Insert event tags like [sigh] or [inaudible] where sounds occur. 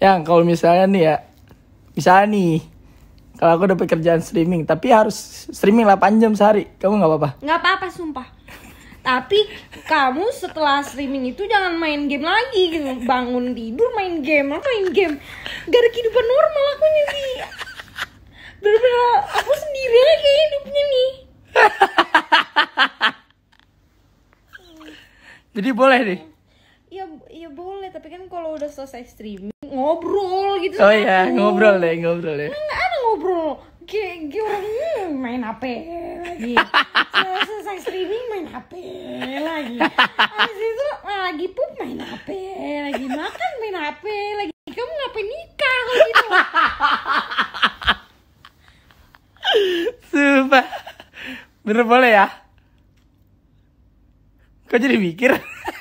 yang kalau misalnya nih ya misalnya nih kalau aku udah pekerjaan streaming tapi harus streaming 8 jam sehari kamu nggak apa-apa nggak apa-apa sumpah tapi kamu setelah streaming itu jangan main game lagi gitu bangun tidur main game apa main game gak ada kehidupan normal aku nyanyi bener-bener aku sendiri lagi hidupnya nih [laughs] jadi boleh nih ya ya boleh tapi kan kalau udah selesai streaming ngobrol gitu. Oh iya, aku. ngobrol deh, ngobrol deh. nggak ada ngobrol. Kayak, kayak orang main HP lagi. Iya. Selesai streaming main HP lagi. Habis itu ah, lagi pup main HP lagi. Makan main HP lagi. Kamu ngapain nikah kalau gitu? Sumpah. Bener boleh ya? Kok jadi mikir?